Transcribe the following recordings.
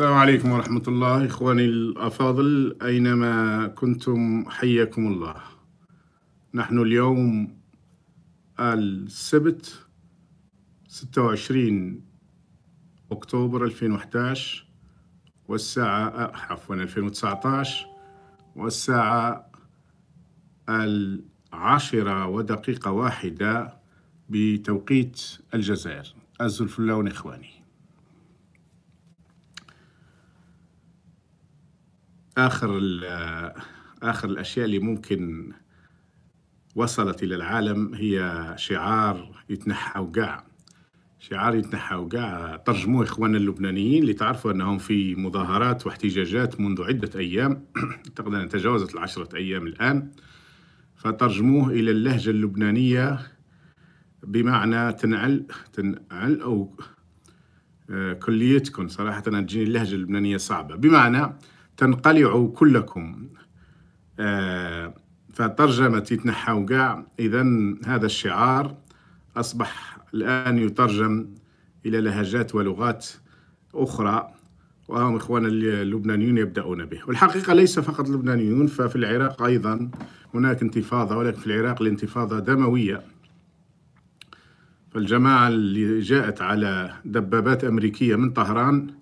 السلام عليكم ورحمة الله إخواني الأفاضل أينما كنتم حياكم الله نحن اليوم السبت 26 أكتوبر 2011 والساعة عفوا 2019 والساعة العاشرة ودقيقة واحدة بتوقيت الجزائر الزلف اللون إخواني اخر اخر الاشياء اللي ممكن وصلت الى العالم هي شعار يتنحى وقع شعار يتنحى وقع ترجموه اخواننا اللبنانيين اللي تعرفوا انهم في مظاهرات واحتجاجات منذ عده ايام اعتقد انها تجاوزت العشره ايام الان فترجموه الى اللهجه اللبنانيه بمعنى تنعل تنعل او آه، كليتكم صراحه تجيني اللهجه اللبنانيه صعبه بمعنى تنقلعوا كلكم آه، فترجمة يتنحوا كاع إذا هذا الشعار أصبح الآن يترجم إلى لهجات ولغات أخرى وهم إخوان اللبنانيون يبدأون به والحقيقة ليس فقط اللبنانيون ففي العراق أيضا هناك انتفاضة ولكن في العراق الانتفاضة دموية فالجماعة اللي جاءت على دبابات أمريكية من طهران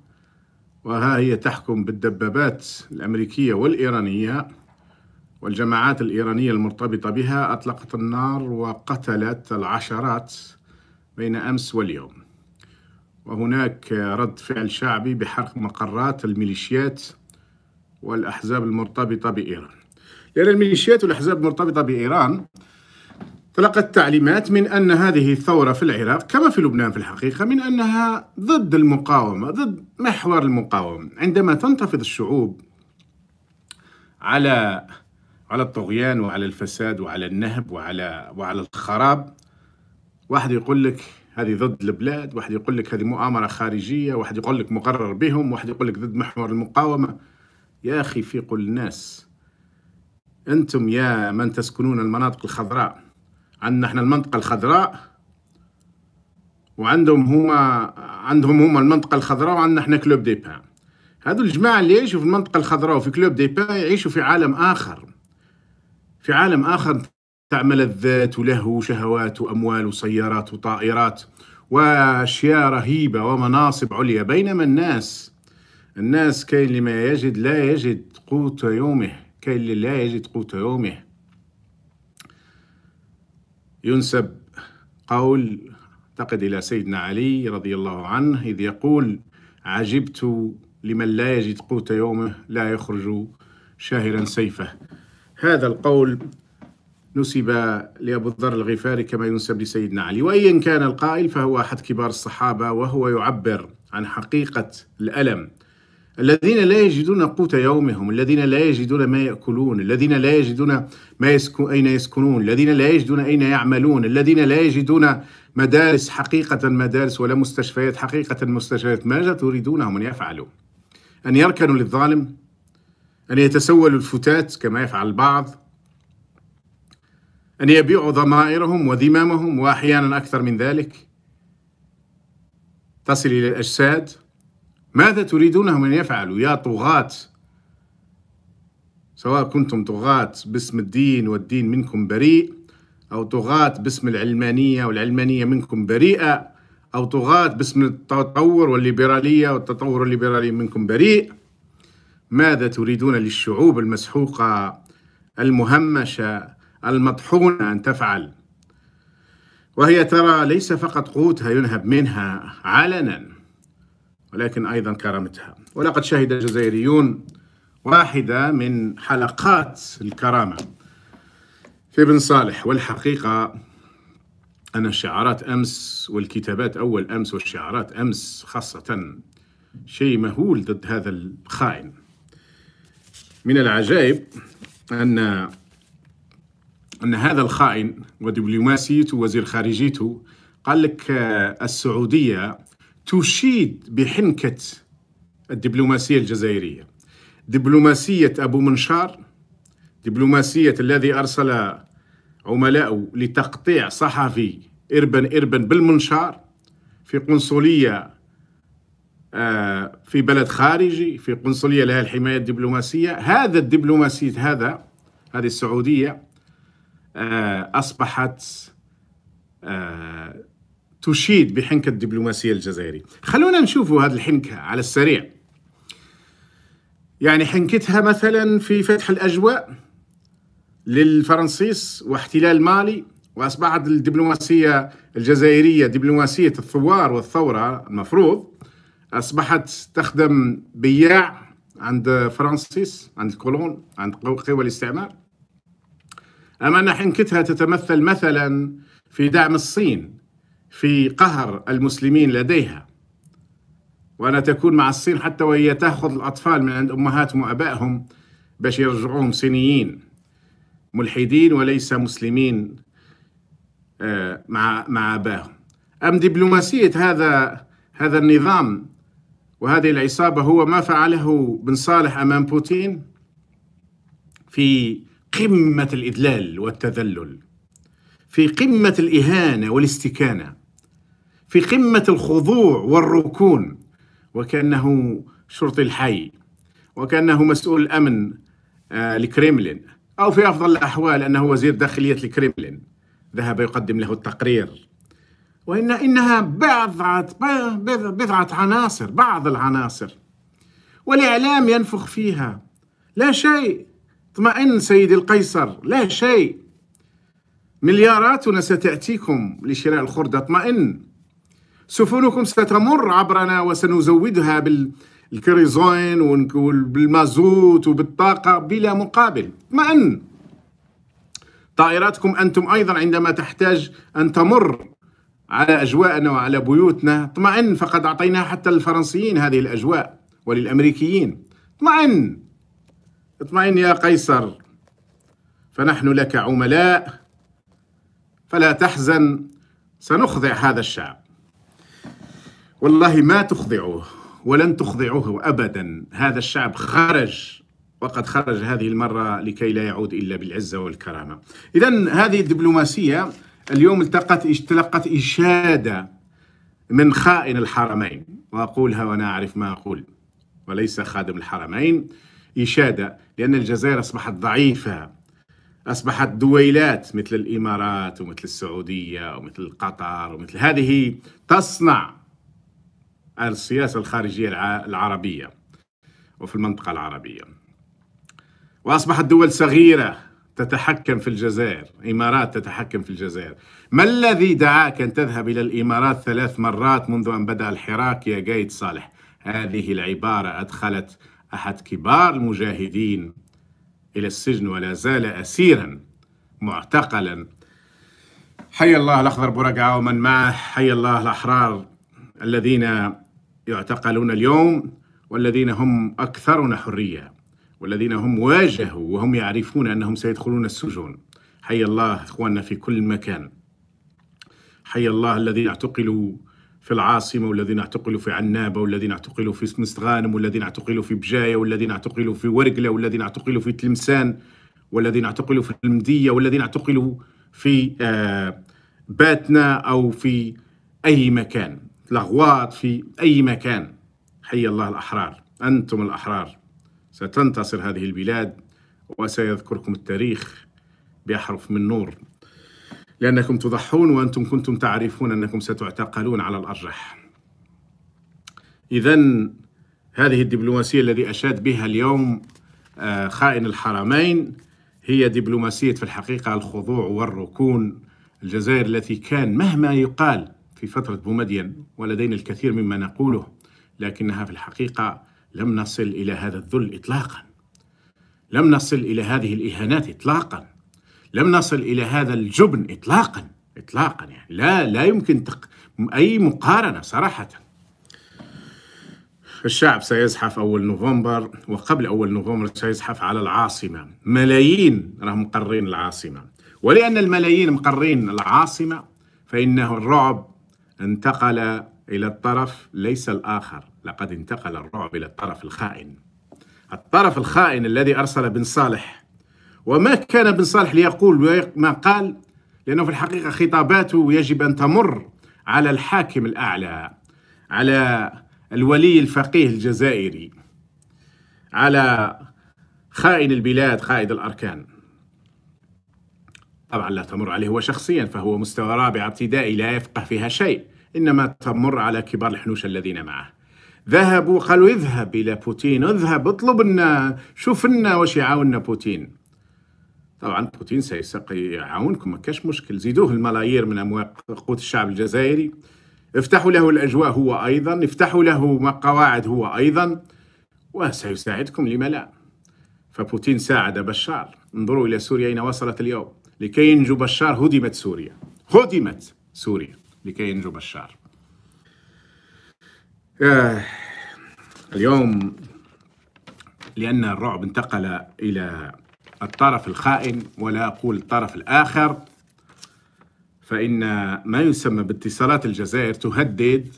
وها هي تحكم بالدبابات الأمريكية والإيرانية والجماعات الإيرانية المرتبطة بها أطلقت النار وقتلت العشرات بين أمس واليوم وهناك رد فعل شعبي بحرق مقرات الميليشيات والأحزاب المرتبطة بإيران لأن الميليشيات والأحزاب المرتبطة بإيران تلقت تعليمات من أن هذه الثورة في العراق كما في لبنان في الحقيقة من أنها ضد المقاومة ضد محور المقاومة عندما تنتفض الشعوب على على الطغيان وعلى الفساد وعلى النهب وعلى وعلى الخراب واحد يقول لك هذه ضد البلاد واحد يقول لك هذه مؤامرة خارجية واحد يقول لك مقرر بهم واحد يقول لك ضد محور المقاومة يا أخي في قل الناس أنتم يا من تسكنون المناطق الخضراء عندنا احنا المنطقة الخضراء وعندهم هما عندهم هما المنطقة الخضراء وعندنا احنا كلوب بان هذو الجماعة اللي يعيشوا في المنطقة الخضراء وفي كلوب بان يعيشوا في عالم آخر في عالم آخر تاع ملذات ولهو وشهوات وأموال وسيارات وطائرات وأشياء رهيبة ومناصب عليا بينما الناس الناس كاين اللي ما يجد لا يجد قوت يومه كاين اللي لا يجد قوت يومه ينسب قول أعتقد إلى سيدنا علي رضي الله عنه إذ يقول عجبت لمن لا يجد قوت يومه لا يخرج شاهرا سيفه هذا القول نسب لأبو الذر الغفاري كما ينسب لسيدنا علي وأيا كان القائل فهو أحد كبار الصحابة وهو يعبر عن حقيقة الألم الذين لا يجدون قوت يومهم الذين لا يجدون ما يأكلون الذين لا يجدون ما يسكن أين يسكنون الذين لا يجدون أين يعملون الذين لا يجدون مدارس حقيقة مدارس ولا مستشفيات حقيقة مستشفيات ماذا تريدونهم أن يفعلوا أن يركنوا للظالم أن يتسولوا الفتات كما يفعل البعض أن يبيعوا ضمائرهم وذمامهم وأحيانا أكثر من ذلك تصل إلى الأجساد ماذا تريدونهم أن يفعلوا يا طغاة سواء كنتم طغاة باسم الدين والدين منكم بريء أو طغاة باسم العلمانية والعلمانية منكم بريئة أو طغاة باسم التطور والليبرالية والتطور الليبرالي منكم بريء ماذا تريدون للشعوب المسحوقة المهمشة المطحونة أن تفعل وهي ترى ليس فقط قوتها ينهب منها علنا ولكن أيضا كرامتها ولقد شهد الجزائريون واحدة من حلقات الكرامة في بن صالح والحقيقة أن الشعارات أمس والكتابات أول أمس والشعارات أمس خاصة شيء مهول ضد هذا الخائن من العجائب أن أن هذا الخائن ودبلوماسيته ووزير خارجيته قال لك السعودية تشيد بحنكة الدبلوماسية الجزائرية دبلوماسية أبو منشار دبلوماسية الذي أرسل عملاءه لتقطيع صحفي إربن إربن بالمنشار في قنصلية آه، في بلد خارجي في قنصلية لها الحماية الدبلوماسية هذا الدبلوماسية هذا هذه السعودية آه، أصبحت آه، تشيد بحنكة الدبلوماسية الجزائرية خلونا نشوفوا هذه الحنكة على السريع يعني حنكتها مثلا في فتح الأجواء للفرنسيس واحتلال مالي وأصبحت الدبلوماسية الجزائرية دبلوماسية الثوار والثورة المفروض أصبحت تخدم بياع عند فرانسيس عند الكولون عند قوى الاستعمار أما أن حنكتها تتمثل مثلا في دعم الصين في قهر المسلمين لديها وأنها تكون مع الصين حتى وهي تأخذ الأطفال من عند أمهاتهم وأبائهم باش يرجعوهم صينيين ملحدين وليس مسلمين آه، مع مع أبائهم أم دبلوماسية هذا هذا النظام وهذه العصابة هو ما فعله بن صالح أمام بوتين في قمة الإدلال والتذلل في قمة الإهانة والاستكانة في قمة الخضوع والركون وكأنه شرطي الحي وكأنه مسؤول أمن الكريملين آه، أو في أفضل الأحوال أنه وزير داخلية الكريملين ذهب يقدم له التقرير وإن إنها بضعة بضعة عناصر بعض العناصر والإعلام ينفخ فيها لا شيء اطمئن سيدي القيصر لا شيء ملياراتنا ستأتيكم لشراء الخردة اطمئن سفنكم ستمر عبرنا وسنزودها بالكريزوين وبالمازوت وبالطاقة بلا مقابل أن طائراتكم أنتم أيضا عندما تحتاج أن تمر على أجواءنا وعلى بيوتنا اطمئن فقد أعطيناها حتى للفرنسيين هذه الأجواء وللأمريكيين اطمئن اطمئن يا قيصر فنحن لك عملاء فلا تحزن سنخضع هذا الشعب والله ما تخضعوه ولن تخضعوه ابدا هذا الشعب خرج وقد خرج هذه المره لكي لا يعود الا بالعزه والكرامه. اذا هذه الدبلوماسيه اليوم التقت تلقت اشاده من خائن الحرمين واقولها وانا اعرف ما اقول وليس خادم الحرمين اشاده لان الجزائر اصبحت ضعيفه اصبحت دويلات مثل الامارات ومثل السعوديه ومثل قطر ومثل هذه تصنع على السياسة الخارجية العربية وفي المنطقة العربية وأصبحت دول صغيرة تتحكم في الجزائر إمارات تتحكم في الجزائر ما الذي دعاك أن تذهب إلى الإمارات ثلاث مرات منذ أن بدأ الحراك يا قايد صالح هذه العبارة أدخلت أحد كبار المجاهدين إلى السجن ولا زال أسيرا معتقلا حي الله الأخضر برقعة ومن معه حي الله الأحرار الذين يعتقلون اليوم والذين هم أكثرنا حرية والذين هم واجهوا وهم يعرفون أنهم سيدخلون السجون حي الله إخواننا في كل مكان حي الله الذين اعتقلوا في العاصمة والذين اعتقلوا في عنابة والذين اعتقلوا في مستغانم والذين اعتقلوا في بجاية والذين اعتقلوا في ورقلة والذين اعتقلوا في تلمسان والذين اعتقلوا في المدية والذين اعتقلوا في آه، باتنا أو في أي مكان الأغواط في أي مكان حي الله الأحرار أنتم الأحرار ستنتصر هذه البلاد وسيذكركم التاريخ بأحرف من نور لأنكم تضحون وأنتم كنتم تعرفون أنكم ستعتقلون على الأرجح إذا هذه الدبلوماسية الذي أشاد بها اليوم آه، خائن الحرمين هي دبلوماسية في الحقيقة الخضوع والركون الجزائر التي كان مهما يقال في فترة بومدين ولدينا الكثير مما نقوله لكنها في الحقيقة لم نصل إلى هذا الذل إطلاقا لم نصل إلى هذه الإهانات إطلاقا لم نصل إلى هذا الجبن إطلاقا إطلاقا يعني لا لا يمكن تق... أي مقارنة صراحة الشعب سيزحف أول نوفمبر وقبل أول نوفمبر سيزحف على العاصمة ملايين راهم مقرين العاصمة ولأن الملايين مقرين العاصمة فإنه الرعب انتقل إلى الطرف ليس الآخر لقد انتقل الرعب إلى الطرف الخائن الطرف الخائن الذي أرسل بن صالح وما كان بن صالح ليقول ما قال لأنه في الحقيقة خطاباته يجب أن تمر على الحاكم الأعلى على الولي الفقيه الجزائري على خائن البلاد قائد الأركان طبعا لا تمر عليه هو شخصيا فهو مستوى رابع ابتدائي لا يفقه فيها شيء إنما تمر على كبار الحنوش الذين معه ذهبوا قالوا اذهب إلى بوتين اذهب اطلب لنا شوف لنا واش يعاوننا بوتين طبعا بوتين سيسقي يعاونكم ما كاش مشكل زيدوه الملايير من أموال قوت الشعب الجزائري افتحوا له الأجواء هو أيضا افتحوا له قواعد هو أيضا وسيساعدكم لما لا فبوتين ساعد بشار انظروا إلى سوريا أين وصلت اليوم لكي ينجو بشار هدمت سوريا هدمت سوريا لكي ينجو بشار آه، اليوم لأن الرعب انتقل إلى الطرف الخائن ولا أقول الطرف الآخر فإن ما يسمى باتصالات الجزائر تهدد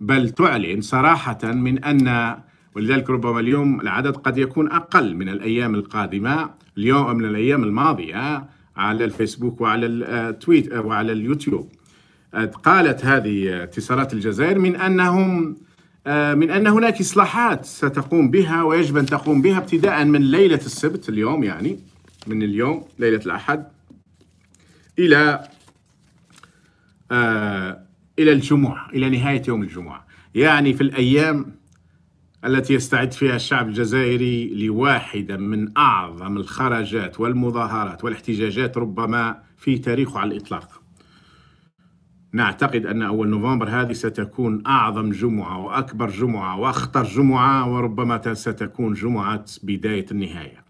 بل تعلن صراحة من أن ولذلك ربما اليوم العدد قد يكون أقل من الأيام القادمة اليوم من الأيام الماضية على الفيسبوك وعلى التويت آه، آه، وعلى اليوتيوب آه، قالت هذه اتصالات الجزائر من انهم من ان هناك اصلاحات ستقوم بها ويجب ان تقوم بها ابتداء من ليله السبت اليوم يعني من اليوم ليله الاحد الى الى الجمعه الى نهايه يوم الجمعه يعني في الايام التي يستعد فيها الشعب الجزائري لواحدة من أعظم الخرجات والمظاهرات والاحتجاجات ربما في تاريخه على الإطلاق نعتقد أن أول نوفمبر هذه ستكون أعظم جمعة وأكبر جمعة وأخطر جمعة وربما ستكون جمعة بداية النهاية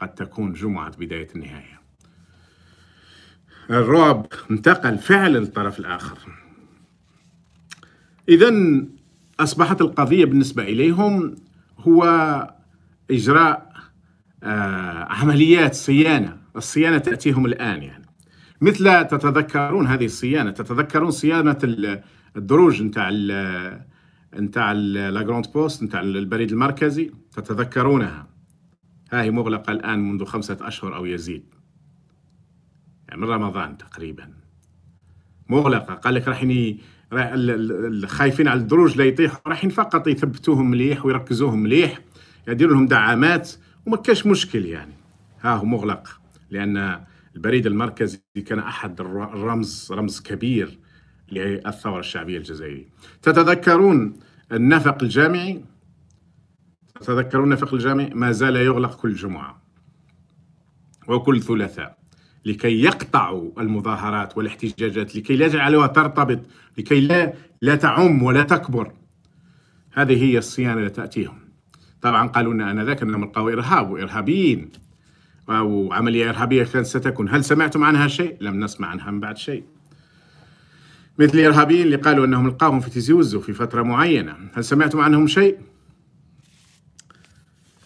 قد تكون جمعة بداية النهاية الرعب انتقل فعلا للطرف الآخر إذا أصبحت القضية بالنسبة إليهم هو إجراء آه، عمليات صيانة الصيانة تأتيهم الآن يعني مثل تتذكرون هذه الصيانة تتذكرون صيانة الدروج نتاع نتاع لا جروند بوست نتاع البريد المركزي تتذكرونها ها هي مغلقة الآن منذ خمسة أشهر أو يزيد يعني من رمضان تقريبا مغلقة قال لك راح خايفين على الدروج لا يطيح رايحين فقط يثبتوهم مليح ويركزوهم مليح يديروا لهم دعامات وما كاش مشكل يعني ها هو مغلق لان البريد المركزي كان احد الرمز رمز كبير للثوره الشعبيه الجزائريه تتذكرون النفق الجامعي تتذكرون النفق الجامعي ما زال يغلق كل جمعه وكل ثلاثاء لكي يقطعوا المظاهرات والاحتجاجات لكي لا يجعلوها ترتبط لكي لا لا تعم ولا تكبر هذه هي الصيانه التي تاتيهم طبعا قالوا لنا انذاك انهم القوا ارهاب وارهابيين او عمليه ارهابيه كانت ستكون هل سمعتم عنها شيء؟ لم نسمع عنها من بعد شيء مثل الارهابيين اللي قالوا انهم القاهم في تيزيوزو في فتره معينه هل سمعتم عنهم شيء؟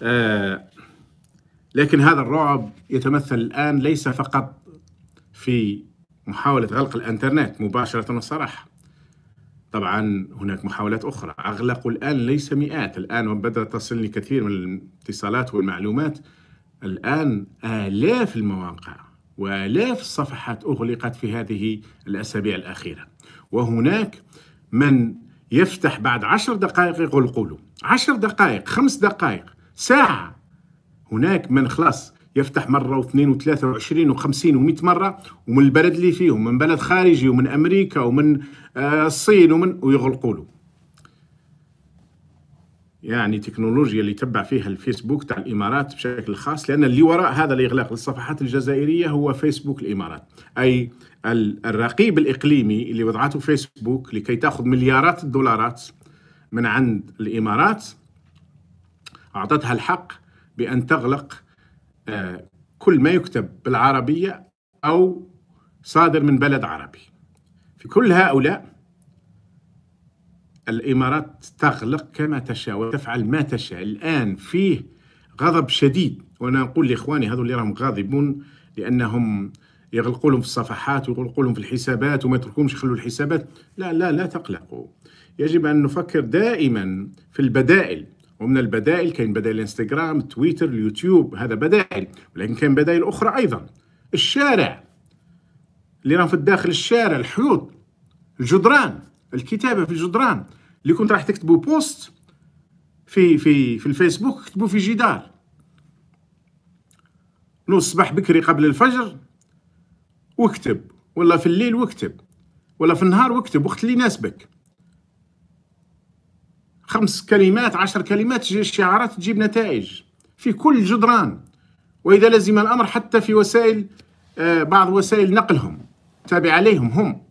آه لكن هذا الرعب يتمثل الآن ليس فقط في محاولة غلق الإنترنت مباشرة وصراحة طبعا هناك محاولات أخرى أغلقوا الآن ليس مئات الآن بدأت تصلني كثير من الاتصالات والمعلومات الآن آلاف المواقع وآلاف الصفحات أغلقت في هذه الأسابيع الأخيرة وهناك من يفتح بعد عشر دقائق يقول قولوا عشر دقائق خمس دقائق ساعة هناك من خلاص يفتح مره واثنين وثلاثه وعشرين وخمسين ومئة مره ومن البلد اللي فيه ومن بلد خارجي ومن امريكا ومن آه، الصين ومن ويغلقوا له يعني تكنولوجيا اللي تبع فيها الفيسبوك تاع الامارات بشكل خاص لان اللي وراء هذا الاغلاق للصفحات الجزائريه هو فيسبوك الامارات اي الرقيب الاقليمي اللي وضعته فيسبوك لكي تاخذ مليارات الدولارات من عند الامارات اعطتها الحق بأن تغلق آه، كل ما يكتب بالعربية أو صادر من بلد عربي في كل هؤلاء الإمارات تغلق كما تشاء وتفعل ما تشاء الآن فيه غضب شديد وأنا أقول لإخواني هذول اللي راهم غاضبون لأنهم يغلقوا لهم في الصفحات ويغلقوا لهم في الحسابات وما يتركوهمش يخلوا الحسابات لا لا لا تقلقوا يجب أن نفكر دائما في البدائل ومن البدائل كاين بدائل الانستغرام تويتر اليوتيوب هذا بدائل ولكن كاين بدائل اخرى ايضا الشارع اللي راه في الداخل الشارع الحيوط الجدران الكتابه في الجدران اللي كنت راح تكتبوا بوست في في في الفيسبوك كتبوا في جدار نوض الصباح بكري قبل الفجر واكتب ولا في الليل واكتب ولا في النهار واكتب وقت اللي يناسبك خمس كلمات عشر كلمات شعارات تجيب نتائج في كل جدران وإذا لزم الأمر حتى في وسائل آه، بعض وسائل نقلهم تابع عليهم هم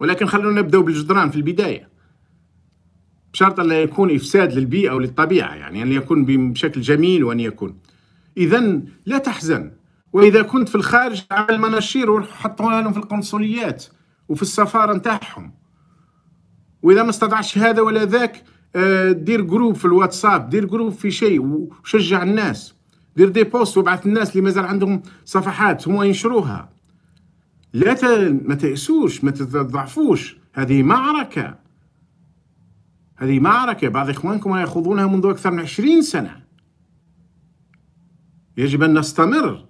ولكن خلونا نبدأ بالجدران في البداية بشرط أن لا يكون إفساد للبيئة وللطبيعة يعني أن يكون بشكل جميل وأن يكون إذا لا تحزن وإذا كنت في الخارج عمل مناشير وحطوها لهم في القنصليات وفي السفارة نتاعهم واذا ما استطعش هذا ولا ذاك آه، دير جروب في الواتساب دير جروب في شيء وشجع الناس دير دي بوست وابعث الناس اللي مازال عندهم صفحات هما ينشروها لا ت... ما تأسوش ما تضعفوش هذه معركة هذه معركة بعض إخوانكم يخوضونها منذ أكثر من عشرين سنة يجب أن نستمر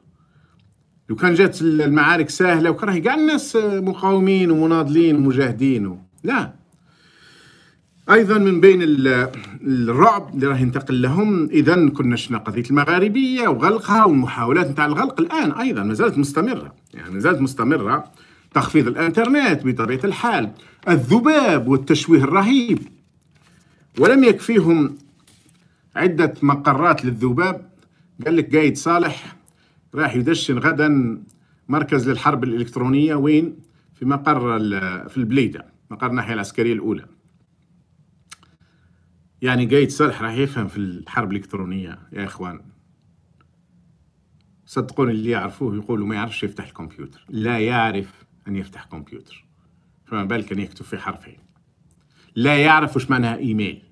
لو كان جات المعارك سهلة وكره كاع الناس مقاومين ومناضلين ومجاهدين و... لا ايضا من بين الرعب اللي راه ينتقل لهم اذا كنا شفنا قضيه المغاربيه وغلقها والمحاولات نتاع الغلق الان ايضا ما زالت مستمره يعني ما زالت مستمره تخفيض الانترنت بطبيعه الحال الذباب والتشويه الرهيب ولم يكفيهم عده مقرات للذباب قال لك قايد صالح راح يدشن غدا مركز للحرب الالكترونيه وين في مقر في البليده مقر الناحيه العسكريه الاولى يعني قايد صالح راح يفهم في الحرب الإلكترونية يا إخوان صدقوني اللي يعرفوه يقولوا ما يعرفش يفتح الكمبيوتر لا يعرف أن يفتح كمبيوتر فما بالك أن يكتب في حرفين لا يعرف وش معناها إيميل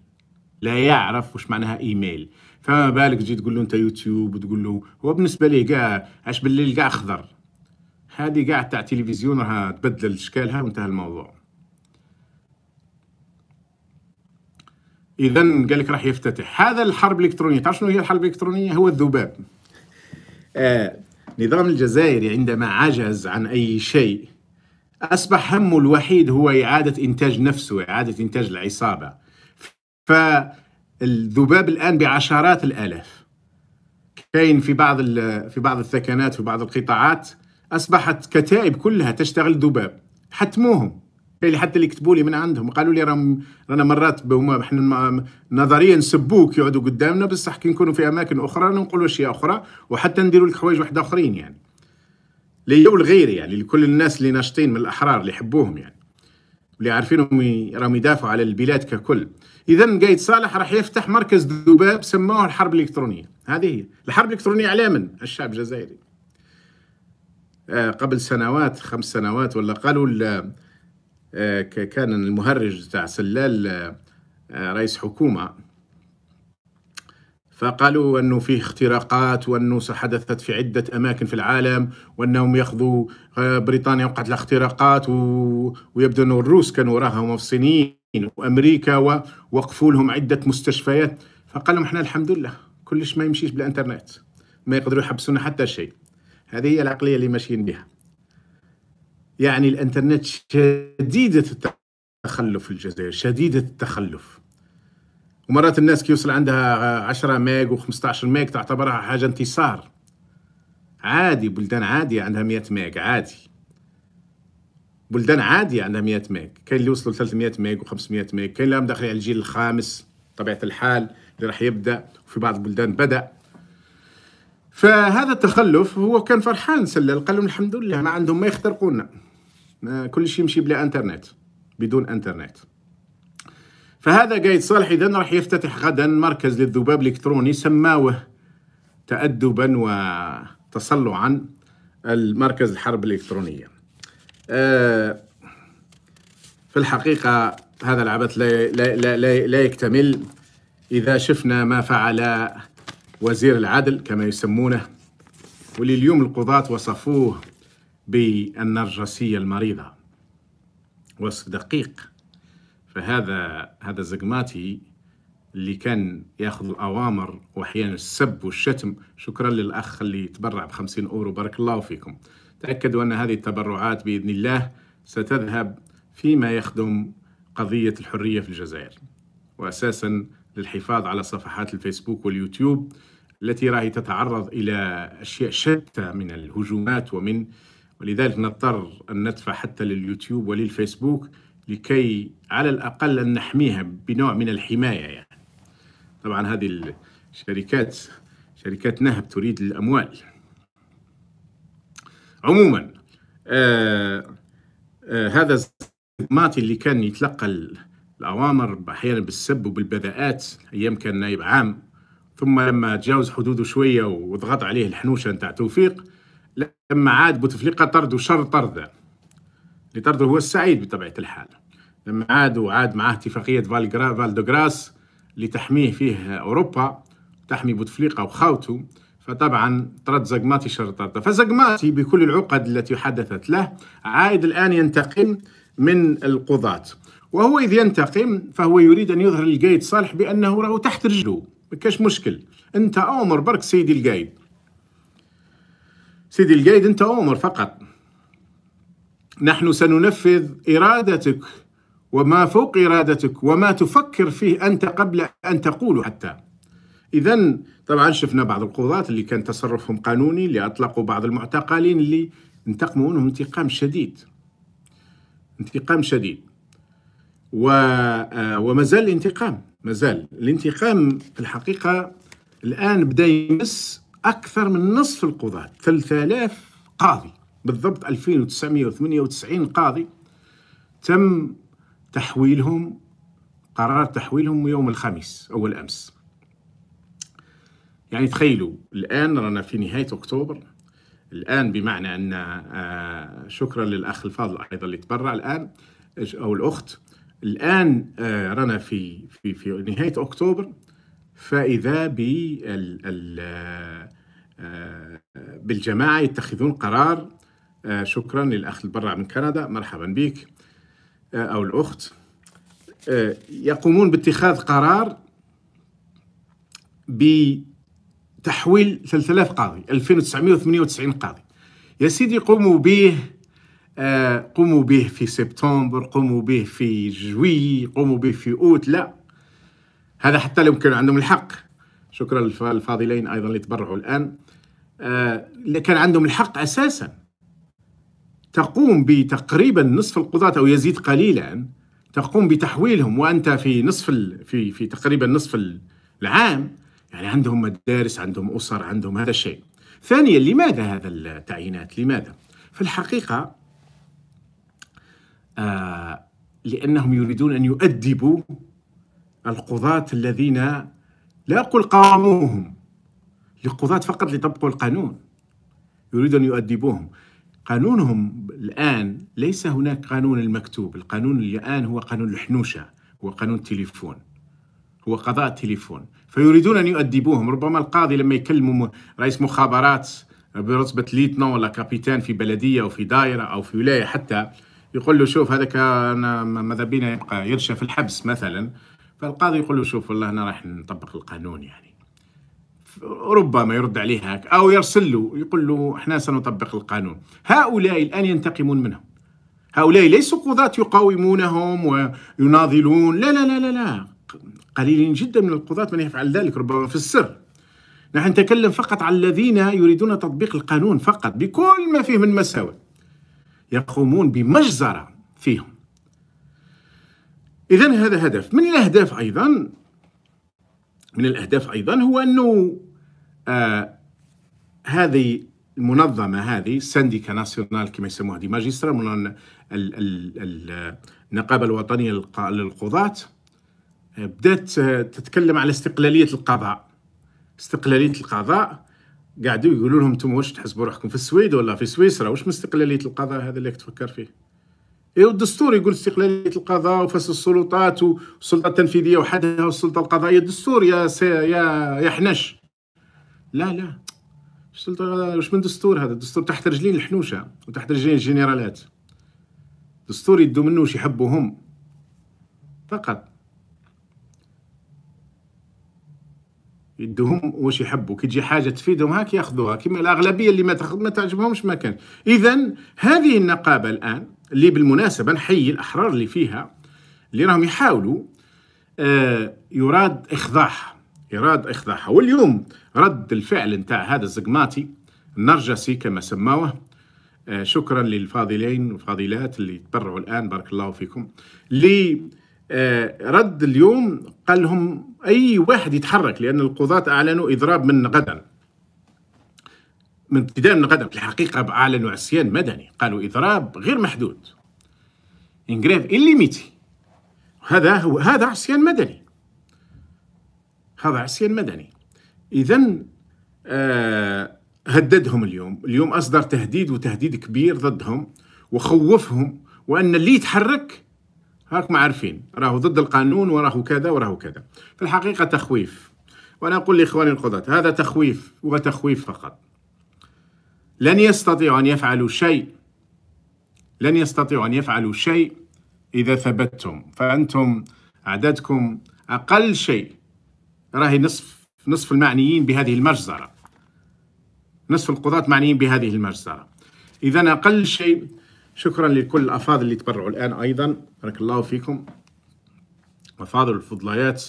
لا يعرف وش معناها إيميل فما بالك تجي تقول له أنت يوتيوب وتقول له هو بالنسبة ليه قاع اش بالليل قاع أخضر هذه قاع تاع تلفزيون راها تبدل اشكالها وانتهى الموضوع اذا قال لك راح يفتتح هذا الحرب الالكترونيه تعرف شنو هي الحرب الالكترونيه هو الذباب آه نظام الجزائري عندما عجز عن اي شيء اصبح همه الوحيد هو اعاده انتاج نفسه اعاده انتاج العصابه فالذباب الان بعشرات الالاف كاين في بعض في بعض الثكنات في بعض القطاعات اصبحت كتائب كلها تشتغل ذباب حتموهم اللي حتى اللي كتبوا لي من عندهم قالوا لي راهم رانا مرات هما احنا نظريا نسبوك يقعدوا قدامنا بصح كي نكونوا في اماكن اخرى نقولوا اشياء اخرى وحتى نديروا لك حوايج واحد اخرين يعني اللي الغير يعني لكل الناس اللي ناشطين من الاحرار اللي يحبوهم يعني اللي عارفينهم راهم يدافعوا على البلاد ككل اذا قايد صالح راح يفتح مركز ذباب سموه الحرب الالكترونيه هذه هي الحرب الالكترونيه على من الشعب الجزائري آه قبل سنوات خمس سنوات ولا قالوا آه، كان المهرج تاع سلال آه، آه، رئيس حكومة فقالوا أنه فيه اختراقات وأنه حدثت في عدة أماكن في العالم وأنهم يأخذوا بريطانيا وقعت لها اختراقات ويبدو أنه الروس كانوا وراهم الصينيين وأمريكا ووقفوا لهم عدة مستشفيات فقال لهم احنا الحمد لله كلش ما يمشيش بالانترنت ما يقدروا يحبسونا حتى شيء هذه هي العقلية اللي ماشيين بها يعني الانترنت شديده التخلف في الجزائر شديده التخلف ومرات الناس كي يوصل عندها 10 ميج و15 ميج تعتبرها حاجه انتصار عادي بلدان عادية عندها 100 ميج عادي بلدان عادية عندها 100 ميج كاين اللي وصلوا 300 ميج و500 ميج كاين اللي راهم داخلين على الجيل الخامس طبيعة الحال اللي راح يبدا وفي بعض البلدان بدا فهذا التخلف هو كان فرحان سلال قال لهم الحمد لله ما عندهم ما يخترقونا كل شيء يمشي بلا انترنت بدون انترنت فهذا قايد صالح اذا راح يفتتح غدا مركز للذباب الالكتروني سماوه تادبا وتصلعا المركز الحرب الالكترونيه آه، في الحقيقه هذا العبث لا, لا, لا, لا يكتمل اذا شفنا ما فعل وزير العدل كما يسمونه واللي اليوم القضاة وصفوه بالنرجسية المريضة وصف دقيق فهذا هذا زقماتي اللي كان ياخذ الاوامر واحيانا السب والشتم شكرا للاخ اللي تبرع ب 50 اورو بارك الله فيكم تاكدوا ان هذه التبرعات باذن الله ستذهب فيما يخدم قضيه الحريه في الجزائر واساسا للحفاظ على صفحات الفيسبوك واليوتيوب التي راهي تتعرض الى اشياء شتى من الهجومات ومن ولذلك نضطر أن ندفع حتى لليوتيوب وللفيسبوك لكي على الأقل أن نحميها بنوع من الحماية يعني. طبعا هذه الشركات شركات نهب تريد الأموال عموما آه آه هذا الزماطي اللي كان يتلقى الأوامر أحيانا بالسب وبالبذاءات أيام كان نائب عام ثم لما تجاوز حدوده شوية وضغط عليه الحنوشة نتاع توفيق لما عاد بوتفليقه طردوا شر طرده اللي طرده هو السعيد بطبيعه الحال لما عاد وعاد معاه اتفاقيه فالدوغراس اللي تحميه فيه اوروبا تحمي بوتفليقه وخاوته فطبعا طرد زقماتي شر طرده فزقماتي بكل العقد التي حدثت له عايد الان ينتقم من القضاة وهو إذ ينتقم فهو يريد أن يظهر للقايد صالح بأنه راهو تحت رجله ما كاش مشكل أنت أمر برك سيدي القايد سيدي الجايد أنت أؤمر فقط نحن سننفذ إرادتك وما فوق إرادتك وما تفكر فيه أنت قبل أن تقوله حتى إذا طبعا شفنا بعض القضاة اللي كان تصرفهم قانوني اللي أطلقوا بعض المعتقلين اللي انتقموا منهم انتقام شديد انتقام شديد و... آه، وما زال الانتقام ما زال الانتقام في الحقيقة الآن بدأ يمس أكثر من نصف القضاة 3000 قاضي بالضبط 2998 قاضي تم تحويلهم قرار تحويلهم يوم الخميس أول أمس يعني تخيلوا الآن رانا في نهاية أكتوبر الآن بمعنى أن آه، شكرا للأخ الفاضل أيضا اللي تبرع الآن أو الأخت الآن آه، رانا في في في نهاية أكتوبر فإذا آه، بالجماعة يتخذون قرار آه، شكرا للأخ البرع من كندا مرحبا بك آه، أو الأخت يقومون باتخاذ قرار بتحويل 3000 قاضي 2998 قاضي يا سيدي قوموا به قوموا به في سبتمبر قوموا به في جوي قوموا به في أوت لا هذا حتى لو كان عندهم الحق شكرا للفاضلين ايضا اللي تبرعوا الان آه، كان عندهم الحق اساسا تقوم بتقريبا نصف القضاة او يزيد قليلا تقوم بتحويلهم وانت في نصف في في تقريبا نصف العام يعني عندهم مدارس عندهم اسر عندهم هذا الشيء. ثانيا لماذا هذا التعيينات؟ لماذا؟ في الحقيقه آه لانهم يريدون ان يؤدبوا القضاة الذين لا أقول قاوموهم لقضاة فقط لطبقوا القانون يريد أن يؤدبوهم قانونهم الآن ليس هناك قانون المكتوب القانون الآن هو قانون الحنوشة هو قانون التليفون هو قضاء التليفون فيريدون أن يؤدبوهم ربما القاضي لما يكلم رئيس مخابرات برتبة ليتنا ولا كابيتان في بلدية أو في دائرة أو في ولاية حتى يقول له شوف هذاك ماذا بينا يبقى يرشى في الحبس مثلا فالقاضي يقول له شوف والله انا راح نطبق القانون يعني ربما يرد عليه هاك او يرسل له يقول له احنا سنطبق القانون هؤلاء الان ينتقمون منهم هؤلاء ليسوا قضاة يقاومونهم ويناضلون لا لا لا لا لا قليلين جدا من القضاة من يفعل ذلك ربما في السر نحن نتكلم فقط على الذين يريدون تطبيق القانون فقط بكل ما فيه من مساوئ يقومون بمجزرة فيهم اذا هذا هدف من الاهداف ايضا من الاهداف ايضا هو انه آه هذه المنظمه هذه سانديكا ناسيونال كما يسموها دي ماجسترا من النقابه الوطنيه للقضاه آه، بدات آه، تتكلم على استقلاليه القضاء استقلاليه القضاء قاعدوا يقولوا لهم انتم واش تحسبوا روحكم في السويد ولا في سويسرا واش من استقلاليه القضاء هذا اللي تفكر فيه إيه، والدستور يقول استقلاليه القضاء وفصل السلطات والسلطه التنفيذيه وحدها والسلطه القضائيه الدستور يا سي يا يا حنش لا لا السلطه واش من دستور هذا الدستور تحت رجلين الحنوشه وتحت رجلين الجنرالات دستور يدو منه واش يحبوهم فقط يدوهم واش يحبوا كي تجي حاجه تفيدهم هاك ياخذوها كما الاغلبيه اللي ما ما تعجبهمش ما كان اذا هذه النقابه الان اللي بالمناسبة نحيي الأحرار اللي فيها اللي راهم يحاولوا آه يراد إخضاعها يراد إخضاعها واليوم رد الفعل نتاع هذا الزقماطي النرجسي كما سماوه آه شكرا للفاضلين والفاضلات اللي تبرعوا الآن بارك الله فيكم اللي آه رد اليوم قال لهم أي واحد يتحرك لأن القضاة أعلنوا إضراب من غدا من ابتداء من في الحقيقة أعلنوا عصيان مدني قالوا إضراب غير محدود انجريف الليميتي هذا هو هذا عصيان مدني هذا عصيان مدني إذا آه هددهم اليوم اليوم أصدر تهديد وتهديد كبير ضدهم وخوفهم وأن اللي يتحرك هاك ما عارفين راهو ضد القانون وراهو كذا وراهو كذا في الحقيقة تخويف وأنا أقول لإخواني القضاة هذا تخويف وتخويف فقط لن يستطيعوا أن يفعلوا شيء لن يستطيعوا أن يفعلوا شيء إذا ثبتتم فأنتم عددكم أقل شيء راهي نصف نصف المعنيين بهذه المجزرة نصف القضاة معنيين بهذه المجزرة إذا أقل شيء شكرا لكل الأفاضل اللي تبرعوا الآن أيضا بارك الله فيكم أفاضل الفضليات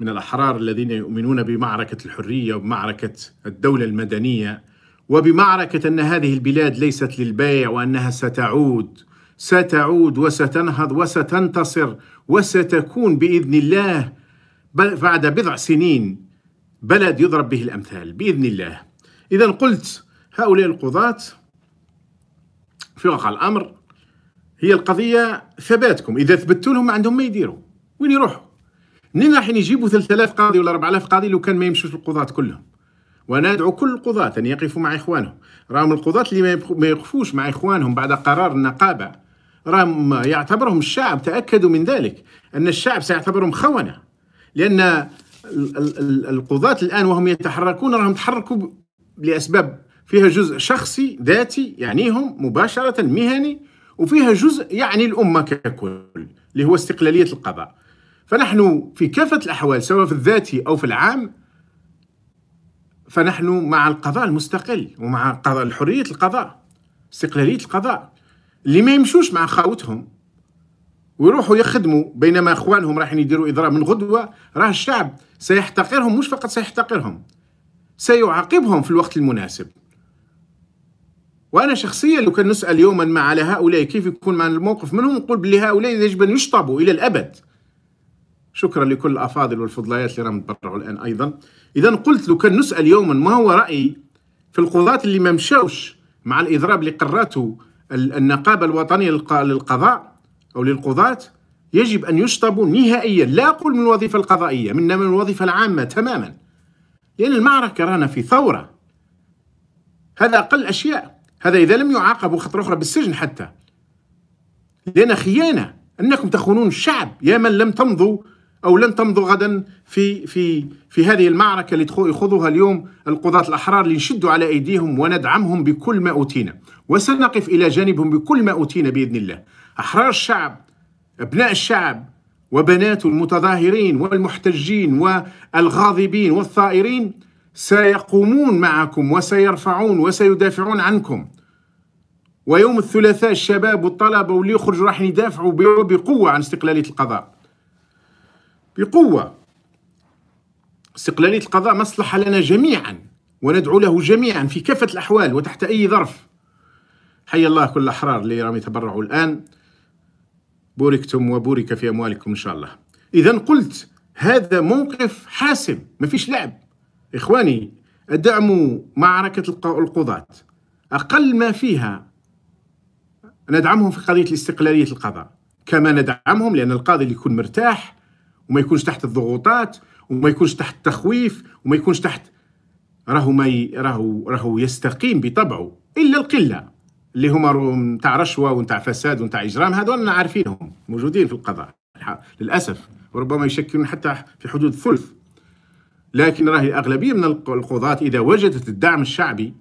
من الأحرار الذين يؤمنون بمعركة الحرية وبمعركة الدولة المدنية وبمعركة أن هذه البلاد ليست للبيع وأنها ستعود ستعود وستنهض وستنتصر وستكون بإذن الله بعد بضع سنين بلد يضرب به الأمثال بإذن الله إذا قلت هؤلاء القضاة في واقع الأمر هي القضية ثباتكم إذا ثبتوا لهم ما عندهم ما يديروا وين يروحوا منين راح يجيبوا 3000 قاضي ولا 4000 قاضي لو كان ما يمشوش القضاة كلهم وانا ادعو كل القضاة ان يقفوا مع اخوانهم راهم القضاة اللي ما يقفوش مع اخوانهم بعد قرار النقابة راهم يعتبرهم الشعب تاكدوا من ذلك ان الشعب سيعتبرهم خونه لان القضاة الان وهم يتحركون راهم تحركوا لاسباب فيها جزء شخصي ذاتي يعنيهم مباشرة مهني وفيها جزء يعني الأمة ككل اللي هو استقلالية القضاء فنحن في كافة الأحوال سواء في الذاتي أو في العام فنحن مع القضاء المستقل ومع قضاء حرية القضاء استقلالية القضاء اللي ما يمشوش مع خاوتهم ويروحوا يخدموا بينما اخوانهم رايحين يديروا اضراب من غدوه راه الشعب سيحتقرهم مش فقط سيحتقرهم سيعاقبهم في الوقت المناسب وانا شخصيا لو كان نسال يوما ما على هؤلاء كيف يكون معنا الموقف منهم نقول بلي هؤلاء يجب ان يشطبوا الى الابد شكرا لكل الافاضل والفضليات اللي راهم تبرعوا الان ايضا إذا قلت لو كان نسأل يوما ما هو رأيي في القضاة اللي ما مشاوش مع الإضراب اللي قراته النقابة الوطنية للقضاء أو للقضاة يجب أن يشطبوا نهائيا لا أقول من الوظيفة القضائية من من الوظيفة العامة تماما لأن المعركة رانا في ثورة هذا أقل أشياء هذا إذا لم يعاقبوا خطرة أخرى بالسجن حتى لأن خيانة أنكم تخونون الشعب يا من لم تمضوا أو لن تمضوا غدا في في في هذه المعركة اللي يخوضوها اليوم القضاة الأحرار نشدوا على أيديهم وندعمهم بكل ما أوتينا وسنقف إلى جانبهم بكل ما أوتينا بإذن الله أحرار الشعب أبناء الشعب وبنات المتظاهرين والمحتجين والغاضبين والثائرين سيقومون معكم وسيرفعون وسيدافعون عنكم ويوم الثلاثاء الشباب والطلبة واللي يخرجوا راح يدافعوا بقوة عن استقلالية القضاء بقوة استقلالية القضاء مصلحة لنا جميعا وندعو له جميعا في كافة الأحوال وتحت أي ظرف حي الله كل الأحرار اللي راهم يتبرعوا الآن بوركتم وبورك في أموالكم إن شاء الله إذا قلت هذا موقف حاسم ما فيش لعب إخواني دعموا معركة القضاة أقل ما فيها ندعمهم في قضية الاستقلالية القضاء كما ندعمهم لأن القاضي اللي يكون مرتاح وما يكونش تحت الضغوطات وما يكونش تحت التخويف وما يكونش تحت راهو ما ي... راهو راهو يستقيم بطبعه الا القله اللي هما نتاع رشوه ونتاع فساد ونتاع اجرام هذول عارفينهم موجودين في القضاء للاسف وربما يشكلون حتى في حدود الثلث لكن راهي الأغلبية من القضاة إذا وجدت الدعم الشعبي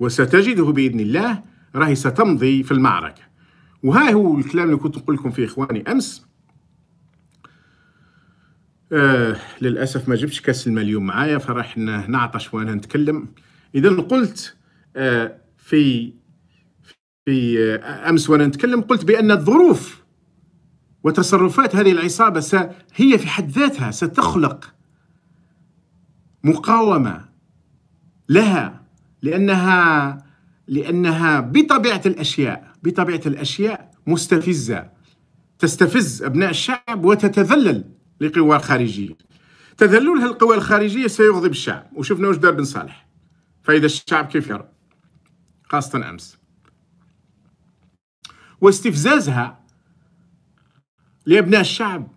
وستجده بإذن الله راهي ستمضي في المعركة وها هو الكلام اللي كنت نقول لكم فيه إخواني أمس آه للاسف ما جبتش كاس الماء اليوم معايا فراح نعطش وانا نتكلم اذا قلت آه في في آه امس وانا نتكلم قلت بان الظروف وتصرفات هذه العصابه س هي في حد ذاتها ستخلق مقاومه لها لانها لانها بطبيعه الاشياء بطبيعه الاشياء مستفزه تستفز ابناء الشعب وتتذلل لقوى الخارجية تذلل هالقوى الخارجية سيغضب الشعب وشفنا واش دار بن صالح فإذا الشعب كيف يرى خاصة أمس واستفزازها لأبناء الشعب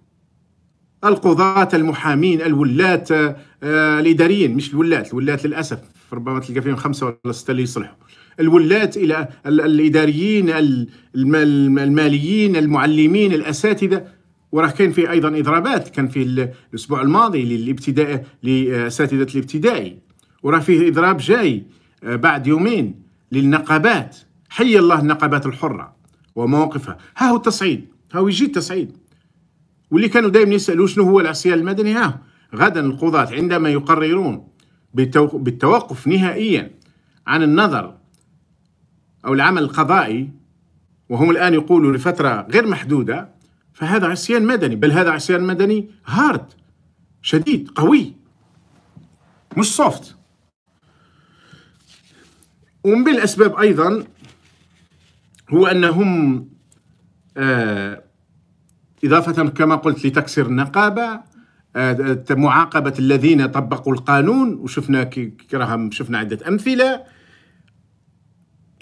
القضاة المحامين الولاة آه، الإداريين مش الولاة الولاة للأسف ربما تلقى فيهم خمسة ولا ستة اللي يصلحوا الولاة إلى الإداريين الماليين المعلمين الأساتذة وراه كاين في ايضا اضرابات كان في الاسبوع الماضي للابتداء لاساتذه الابتدائي وراه فيه اضراب جاي آه، بعد يومين للنقابات حي الله النقابات الحره ومواقفها ها هو التصعيد ها هو يجي التصعيد واللي كانوا دائما يسالوا شنو هو العصيان المدني ها غدا القضاة عندما يقررون بالتوقف نهائيا عن النظر او العمل القضائي وهم الان يقولوا لفتره غير محدوده فهذا عصيان مدني بل هذا عصيان مدني هارد شديد قوي مش سوفت ومن بين الأسباب أيضا هو أنهم آه إضافة كما قلت لتكسير النقابة آه معاقبة الذين طبقوا القانون وشفنا راهم شفنا عدة أمثلة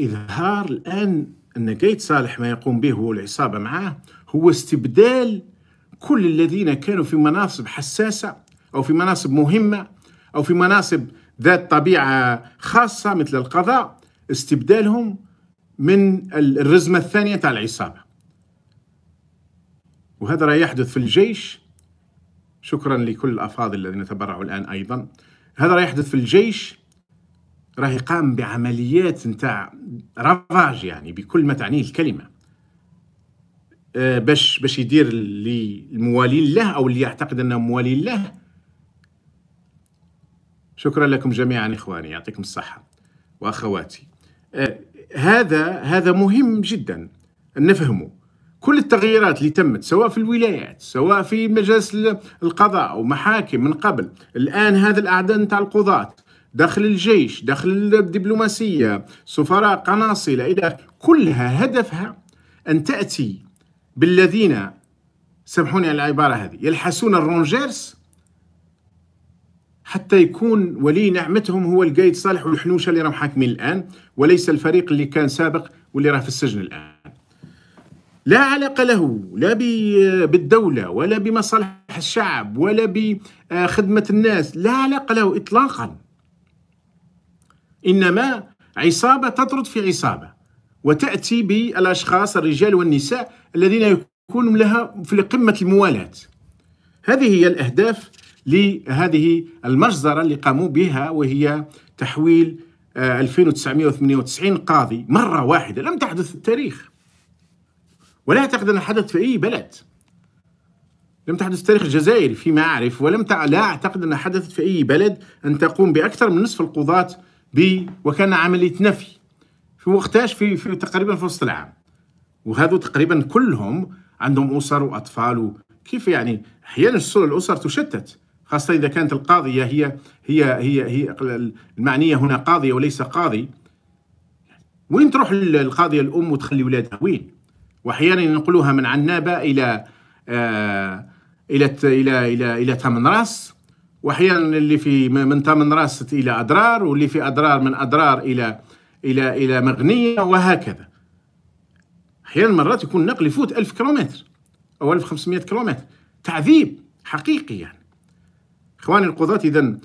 إظهار الآن أن قيد صالح ما يقوم به هو العصابه معه هو استبدال كل الذين كانوا في مناصب حساسة أو في مناصب مهمة أو في مناصب ذات طبيعة خاصة مثل القضاء استبدالهم من الرزمة الثانية تاع العصابة وهذا راه يحدث في الجيش شكرا لكل الأفاضل الذين تبرعوا الآن أيضا هذا راه يحدث في الجيش راه قام بعمليات نتاع رفاج يعني بكل ما تعنيه الكلمه آه، باش باش يدير اللي الموالين له او اللي يعتقد انه موالين له شكرا لكم جميعا اخواني يعطيكم الصحه واخواتي آه، هذا هذا مهم جدا ان نفهمه كل التغييرات اللي تمت سواء في الولايات سواء في مجلس القضاء ومحاكم من قبل الان هذا الاعداد نتاع القضاه داخل الجيش داخل الدبلوماسيه سفراء قناصله الى كلها هدفها ان تاتي بالذين سامحوني على العبارة هذه يلحسون الرونجيرس حتى يكون ولي نعمتهم هو القايد صالح والحنوشه اللي راهم حاكمين الان وليس الفريق اللي كان سابق واللي راه في السجن الان. لا علاقه له لا بالدوله ولا بمصالح الشعب ولا بخدمه الناس، لا علاقه له اطلاقا. انما عصابه تطرد في عصابه. وتأتي بالأشخاص الرجال والنساء الذين يكون لها في قمة الموالاة هذه هي الأهداف لهذه المجزرة اللي قاموا بها وهي تحويل 2998 آه، قاضي مرة واحدة لم تحدث التاريخ ولا أعتقد أن حدث في أي بلد لم تحدث التاريخ الجزائر فيما أعرف ولم لا أعتقد أنها حدثت في أي بلد أن تقوم بأكثر من نصف القضاة ب... وكان عملية نفي في وقتاش في, في تقريبا في وسط العام وهذو تقريبا كلهم عندهم اسر واطفال وكيف يعني احيانا الاسر تشتت خاصه اذا كانت القاضيه هي هي هي هي المعنيه هنا قاضيه وليس قاضي وين تروح القاضيه الام وتخلي ولادها وين؟ واحيانا ينقلوها من عنابه الى آه الى الى الى الى تمن راس واحيانا اللي في من تامن راس الى ادرار واللي في ادرار من ادرار الى إلى إلى مغنيه وهكذا أحيانا مرات يكون النقل يفوت 1000 كيلومتر أو 1500 كيلومتر تعذيب حقيقي يعني إخواني القضاة إذا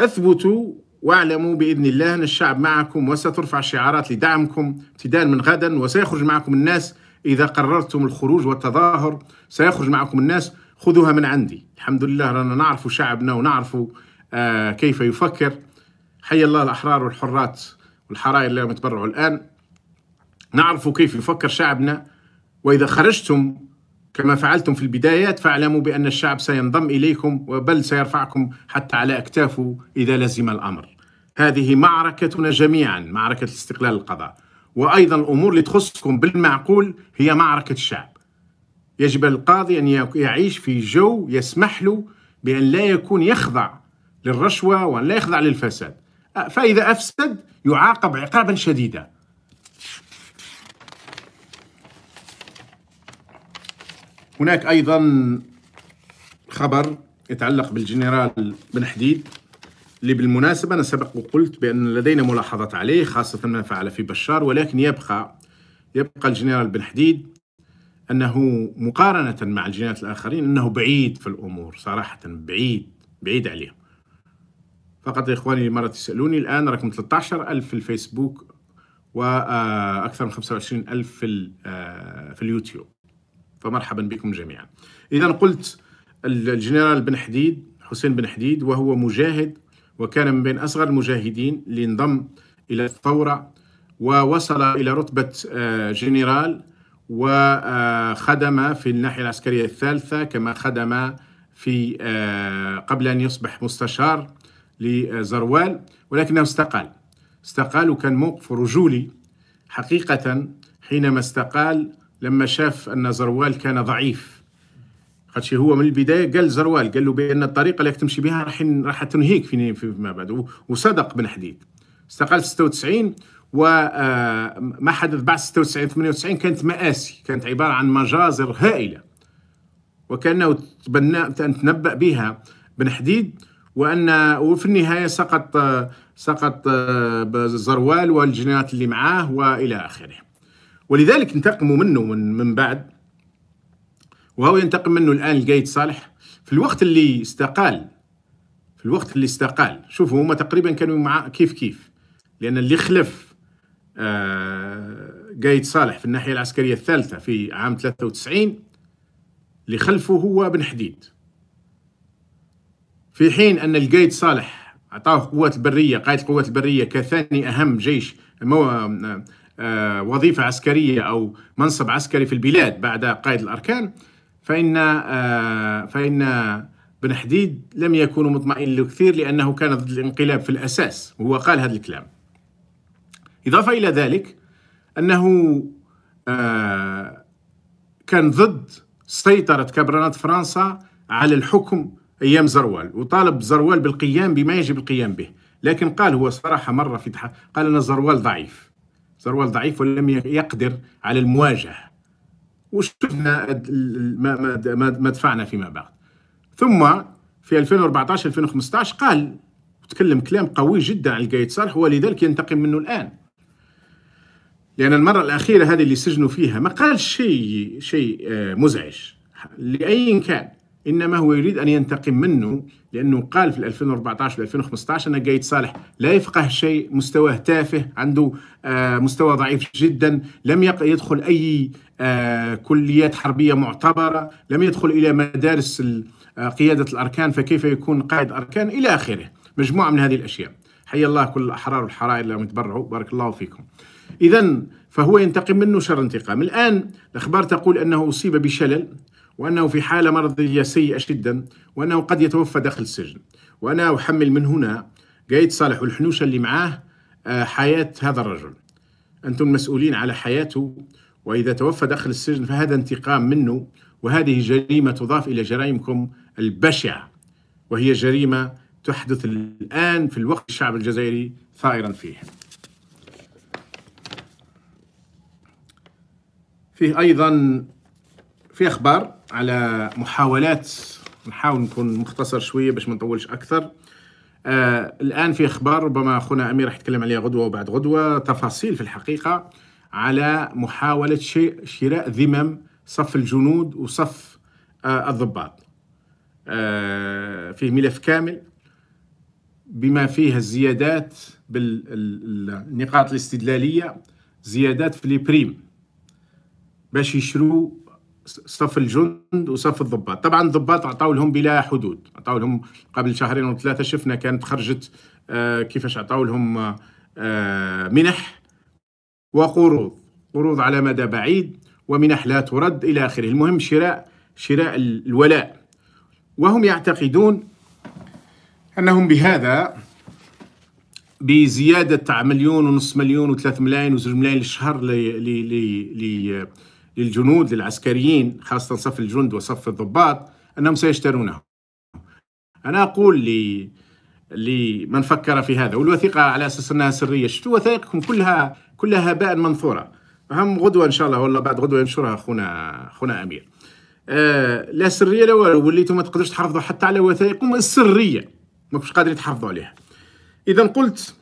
أثبتوا واعلموا بإذن الله أن الشعب معكم وسترفع شعارات لدعمكم ابتداء من غدا وسيخرج معكم الناس إذا قررتم الخروج والتظاهر سيخرج معكم الناس خذوها من عندي الحمد لله رانا نعرف شعبنا ونعرف آه كيف يفكر حي الله الأحرار والحرات الحراير اللي يتبرعوا الآن نعرف كيف يفكر شعبنا وإذا خرجتم كما فعلتم في البدايات فاعلموا بأن الشعب سينضم إليكم وبل سيرفعكم حتى على أكتافه إذا لزم الأمر هذه معركتنا جميعا معركة الاستقلال القضاء وأيضا الأمور اللي تخصكم بالمعقول هي معركة الشعب يجب القاضي أن يعيش في جو يسمح له بأن لا يكون يخضع للرشوة وأن لا يخضع للفساد فإذا أفسد يعاقب عقابا شديدا هناك أيضا خبر يتعلق بالجنرال بن حديد اللي بالمناسبة أنا سبق وقلت بأن لدينا ملاحظات عليه خاصة ما فعل في بشار ولكن يبقى يبقى الجنرال بن حديد أنه مقارنة مع الجنرالات الآخرين أنه بعيد في الأمور صراحة بعيد بعيد عليه فقط يا إخواني مرة تسألوني الآن رقم 13 ألف في الفيسبوك وأكثر آه، من 25 ألف في, آه، في اليوتيوب فمرحبا بكم جميعا إذا قلت الجنرال بن حديد حسين بن حديد وهو مجاهد وكان من بين أصغر المجاهدين اللي انضم إلى الثورة ووصل إلى رتبة آه، جنرال وخدم في الناحية العسكرية الثالثة كما خدم في قبل أن يصبح مستشار لزروال ولكنه استقال استقال وكان موقف رجولي حقيقة حينما استقال لما شاف أن زروال كان ضعيف خاطش هو من البداية قال زروال قال له بأن الطريقة اللي تمشي بها راح راح تنهيك في فيما بعد وصدق بن حديد استقال في 96 وما آه، حدث بعد 96 98 كانت مآسي كانت عبارة عن مجازر هائلة وكانه تنبأ بها بن حديد وان وفي النهايه سقط سقط آه، زروال والجنرالات اللي معاه والى اخره. ولذلك انتقموا منه من من بعد وهو ينتقم منه الان القايد صالح في الوقت اللي استقال في الوقت اللي استقال شوفوا هما تقريبا كانوا مع كيف كيف لان اللي خلف قايد آه، صالح في الناحيه العسكريه الثالثه في عام 93 اللي خلفه هو بن حديد في حين أن القايد صالح أعطاه قوات البرية قائد القوات البرية كثاني أهم جيش مو... آه، آه، وظيفة عسكرية أو منصب عسكري في البلاد بعد قائد الأركان فإن آه، فإن بن حديد لم يكونوا مطمئن كثير لأنه كان ضد الانقلاب في الأساس وهو قال هذا الكلام إضافة إلى ذلك أنه كان ضد سيطرة كبرنات فرنسا على الحكم ايام زروال وطالب زروال بالقيام بما يجب القيام به لكن قال هو صراحه مره في تح... قال انا زروال ضعيف زروال ضعيف ولم يقدر على المواجهه وشفنا ما ما ما دفعنا فيما بعد ثم في 2014 2015 قال تكلم كلام قوي جدا عن القايد صالح ولذلك ينتقم منه الان لان المره الاخيره هذه اللي سجنوا فيها ما قال شيء شيء آه، مزعج لاي كان انما هو يريد ان ينتقم منه لانه قال في 2014 2015 ان قايد صالح لا يفقه شيء مستواه تافه عنده آه، مستوى ضعيف جدا لم يدخل اي آه، كليات حربيه معتبره لم يدخل الى مدارس آه، قياده الاركان فكيف يكون قائد اركان الى اخره مجموعه من هذه الاشياء حي الله كل الاحرار والحرائر اللي متبرعوا بارك الله فيكم اذا فهو ينتقم منه شر انتقام الان الاخبار تقول انه اصيب بشلل وأنه في حالة مرضية سيئة جدا وأنه قد يتوفى داخل السجن وأنا أحمل من هنا قايد صالح والحنوشة اللي معاه آه، حياة هذا الرجل أنتم مسؤولين على حياته وإذا توفى داخل السجن فهذا انتقام منه وهذه جريمة تضاف إلى جرائمكم البشعة وهي جريمة تحدث الآن في الوقت الشعب الجزائري ثائرا فيه فيه أيضا في أخبار على محاولات نحاول نكون مختصر شويه باش ما نطولش اكثر آه الان في اخبار ربما اخونا امير راح يتكلم عليها غدوه وبعد غدوه تفاصيل في الحقيقه على محاوله شيء شراء ذمم صف الجنود وصف آه الضباط آه فيه ملف كامل بما فيه الزيادات بالنقاط الاستدلاليه زيادات في البريم باش يشرو صف الجند وصف الضباط طبعا الضباط عطاو لهم بلا حدود عطاو لهم قبل شهرين او ثلاثه شفنا كانت خرجت آه، كيفاش عطاو لهم آه، منح وقروض قروض على مدى بعيد ومنح لا ترد الى اخره المهم شراء شراء الولاء وهم يعتقدون انهم بهذا بزياده تاع مليون ونص مليون وثلاث ملايين وزوج ملايين للشهر ل ل ل للجنود للعسكريين خاصة صف الجند وصف الضباط أنهم سيشترونه أنا أقول لي لمن فكر في هذا والوثيقة على أساس أنها سرية شفتوا وثائقكم كلها كلها هباء منثورة أهم غدوة إن شاء الله ولا بعد غدوة ينشرها أخونا أخونا أمير آه لا سرية لا والو وليتوا ما تقدرش تحافظوا حتى على وثائقكم السرية ماكوش قادرين تحافظوا عليها إذا قلت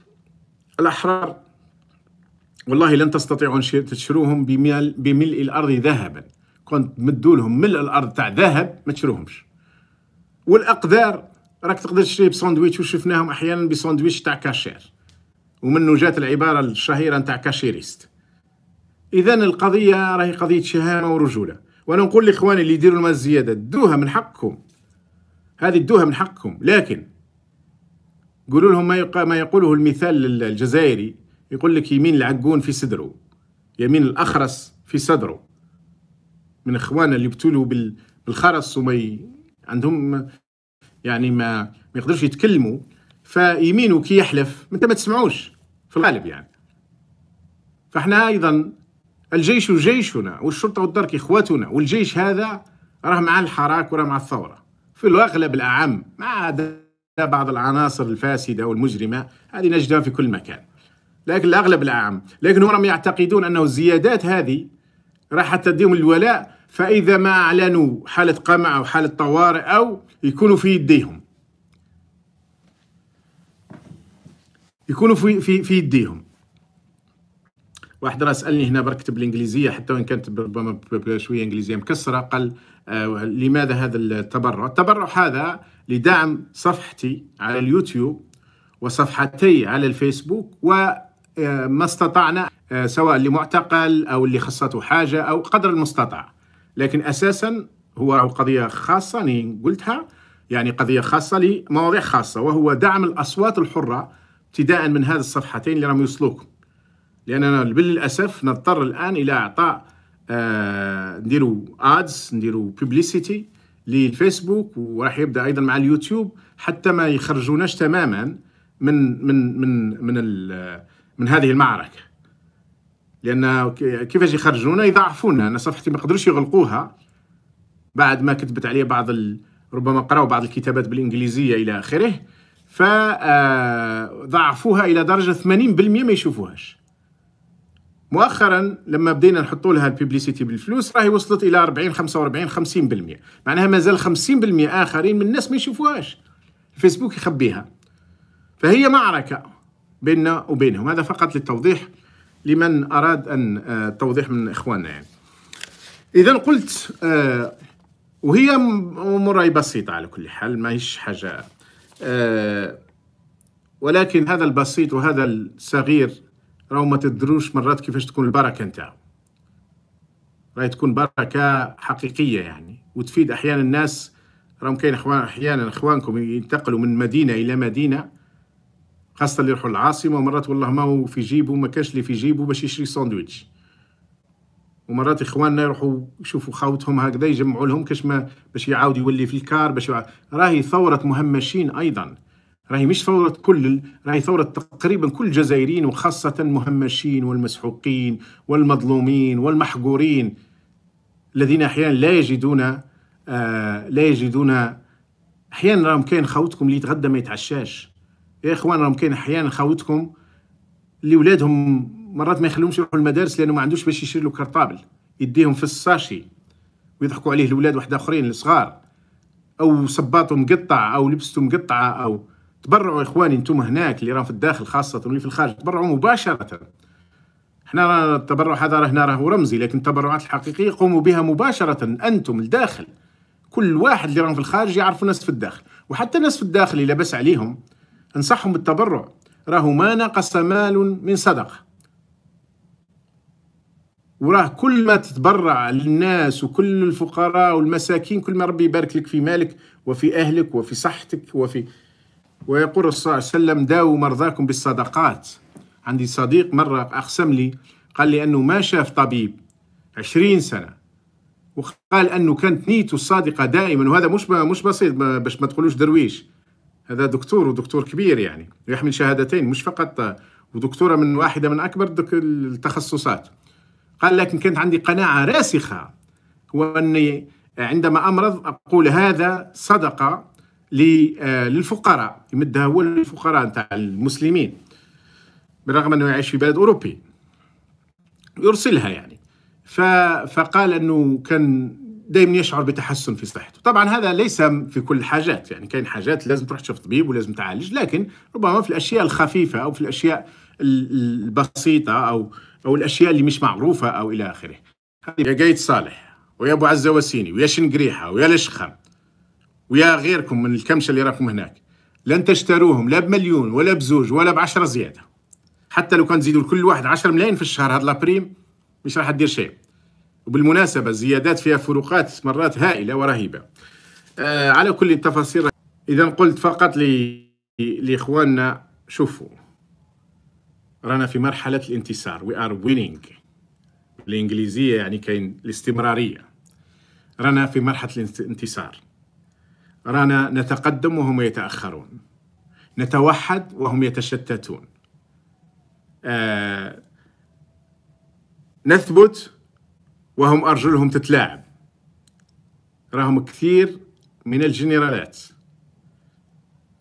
الأحرار والله لن تستطيعوا ان تشروهم بملء الارض ذهبا كنت مدوا لهم ملء الارض تاع ذهب ما تشروهمش والاقدار راك تقدر تشري بساندويتش وشفناهم احيانا بساندويتش تاع كاشير ومنه جات العباره الشهيره تاع كاشيريست اذا القضيه راهي قضيه شهامه ورجوله وانا نقول لاخواني اللي يديروا المال الزياده دوها من حقكم هذه دوها من حقكم لكن قولوا لهم ما, يق... ما يقوله المثال الجزائري يقول لك يمين العقون في صدره يمين الأخرس في صدره من إخواننا اللي يبتلوا بالخرس وما عندهم يعني ما ما يقدرش يتكلموا فيمينه كي يحلف انت ما تسمعوش في الغالب يعني فاحنا ايضا الجيش جيشنا والشرطه والدرك اخواتنا والجيش هذا راه مع الحراك وراه مع الثوره في الاغلب الاعم ما عدا بعض العناصر الفاسده والمجرمه هذه نجدها في كل مكان لكن الأغلب العام لكن هم يعتقدون أنه الزيادات هذه راح تديهم الولاء فإذا ما أعلنوا حالة قمع أو حالة طوارئ أو يكونوا في يديهم يكونوا في في في يديهم واحد راه سالني هنا برك كتب الانجليزيه حتى وان كانت ربما شويه انجليزيه مكسره قال آه لماذا هذا التبرع؟ التبرع هذا لدعم صفحتي على اليوتيوب وصفحتي على الفيسبوك و آه، ما استطعنا آه، سواء اللي معتقل او اللي خصته حاجه او قدر المستطاع لكن اساسا هو قضيه خاصه أنا قلتها يعني قضيه خاصه لمواضيع خاصه وهو دعم الاصوات الحره ابتداء من هذه الصفحتين اللي راهم يوصلوكم لاننا بالاسف نضطر الان الى اعطاء آه نديروا ادز نديروا بيبليسيتي للفيسبوك وراح يبدا ايضا مع اليوتيوب حتى ما يخرجوناش تماما من من من من من هذه المعركه لان كيفاش يخرجونا يضعفونا انا صفحتي ما قدروش يغلقوها بعد ما كتبت عليه بعض ال... ربما قراوا بعض الكتابات بالانجليزيه الى اخره فضعفوها آه، الى درجه 80% ما يشوفوهاش مؤخرا لما بدينا نحطوا لها الببليسيتي بالفلوس راهي وصلت الى 40 45 50% معناها مازال 50% اخرين من الناس ما يشوفوهاش الفيسبوك يخبيها فهي معركه بيننا وبينهم هذا فقط للتوضيح لمن أراد أن آه، توضيح من إخواننا يعني إذا قلت آه، وهي أمور بسيطة على كل حال ما هيش حاجة آه، ولكن هذا البسيط وهذا الصغير راهو ما تدروش مرات كيفاش تكون البركة نتاعو راهي تكون بركة حقيقية يعني وتفيد أحيانا الناس راهم كاين أحيانا إخوانكم ينتقلوا من مدينة إلى مدينة خاصه اللي يروحوا العاصمة ومرات والله ما هو في جيبه ما كاش اللي في جيبه باش يشري ساندويتش ومرات اخواننا يروحوا يشوفوا خاوتهم هكذا يجمعوا لهم كاش ما باش يعاود يولي في الكار باش يع... راهي ثوره مهمشين ايضا راهي مش ثورة كل راهي ثورة تقريبا كل الجزائريين وخاصة المهمشين والمسحوقين والمظلومين والمحقورين الذين أحيانا لا يجدون آه لا يجدون أحيانا راهم كاين خوتكم اللي يتغدى ما يتعشاش يا اخوان راهم كاين احيانا خاوتكم اللي ولادهم مرات ما يخلوهمش يروحوا المدارس لانه ما عندوش باش يشري له كرطابل يديهم في الساشي ويضحكوا عليه الاولاد واحد اخرين الصغار او صباطه مقطع او لبسته مقطعه او تبرعوا اخواني انتم هناك اللي راهم في الداخل خاصه واللي في الخارج تبرعوا مباشره احنا التبرع هذا هنا راهو رمزي لكن التبرعات الحقيقيه قوموا بها مباشره انتم الداخل كل واحد اللي راهم في الخارج يعرفوا الناس في الداخل وحتى الناس في الداخل اللي لاباس عليهم انصحهم بالتبرع راهو ما نقص مال من صدقه وراه كل ما تتبرع للناس وكل الفقراء والمساكين كل ما ربي يبارك لك في مالك وفي اهلك وفي صحتك وفي ويقول الرسول صلى الله عليه وسلم داووا مرضاكم بالصدقات عندي صديق مرة أقسم لي قال لي أنه ما شاف طبيب عشرين سنة وقال أنه كانت نيته الصادقة دائما وهذا مش مش بسيط باش ما تقولوش درويش هذا دكتور ودكتور كبير يعني يحمل شهادتين مش فقط ودكتوره من واحده من اكبر التخصصات قال لكن كانت عندي قناعه راسخه هو اني عندما امرض اقول هذا صدقه آه، للفقراء يمدها هو للفقراء نتاع المسلمين بالرغم انه يعيش في بلد اوروبي يرسلها يعني فقال انه كان دائما يشعر بتحسن في صحته طبعا هذا ليس في كل الحاجات يعني كاين حاجات لازم تروح تشوف طبيب ولازم تعالج لكن ربما في الاشياء الخفيفه او في الاشياء البسيطه او او الاشياء اللي مش معروفه او الى اخره يا قايد صالح ويا ابو عزه وسيني ويا شنقريحه ويا الاشخم ويا غيركم من الكمشه اللي راكم هناك لن تشتروهم لا بمليون ولا بزوج ولا بعشرة زياده حتى لو كان تزيدوا لكل واحد 10 ملايين في الشهر هذا لابريم مش راح تدير شيء وبالمناسبة الزيادات فيها فروقات مرات هائلة ورهيبة آه على كل التفاصيل إذا قلت فقط لإخواننا شوفوا رانا في مرحلة الانتصار we are winning بالإنجليزية يعني كاين الاستمرارية رانا في مرحلة الانتصار رانا نتقدم وهم يتأخرون نتوحد وهم يتشتتون آه نثبت وهم أرجلهم تتلاعب راهم كثير من الجنرالات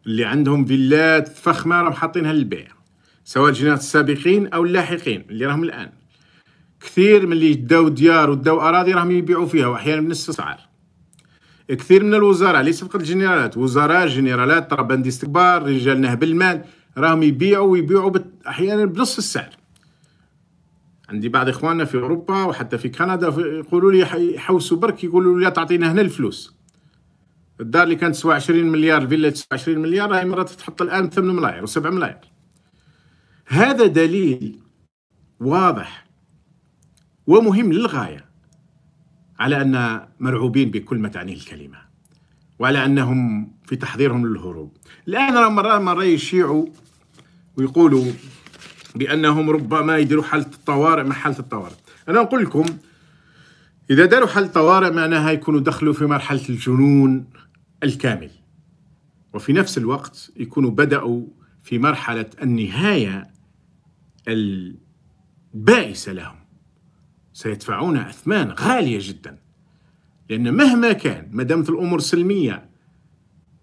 اللي عندهم فيلات فخمة راهم حاطينها للبيع سواء الجنرالات السابقين أو اللاحقين اللي راهم الآن كثير من اللي داو ديار وداو أراضي راهم يبيعوا فيها وأحيانا بنفس الأسعار كثير من الوزراء ليس فقط الجنرالات وزراء جنرالات طرابلس كبار رجال نهب المال راهم يبيعوا ويبيعوا احيانا بنص السعر عندي بعض اخواننا في اوروبا وحتى في كندا يقولوا لي يحوسوا برك يقولوا لي تعطينا هنا الفلوس الدار اللي كانت تسوى 20 مليار الفيلا تسوى 20 مليار راهي مرات تحط الان 8 ملاير و7 ملاير هذا دليل واضح ومهم للغايه على ان مرعوبين بكل ما تعنيه الكلمه وعلى انهم في تحضيرهم للهروب الان راه مره مره يشيعوا ويقولوا بانهم ربما يديروا حاله الطوارئ مع حاله الطوارئ انا نقول لكم اذا داروا حاله الطوارئ معناها يكونوا دخلوا في مرحله الجنون الكامل وفي نفس الوقت يكونوا بداوا في مرحله النهايه البائسه لهم سيدفعون اثمان غاليه جدا لان مهما كان ما دامت الامور سلميه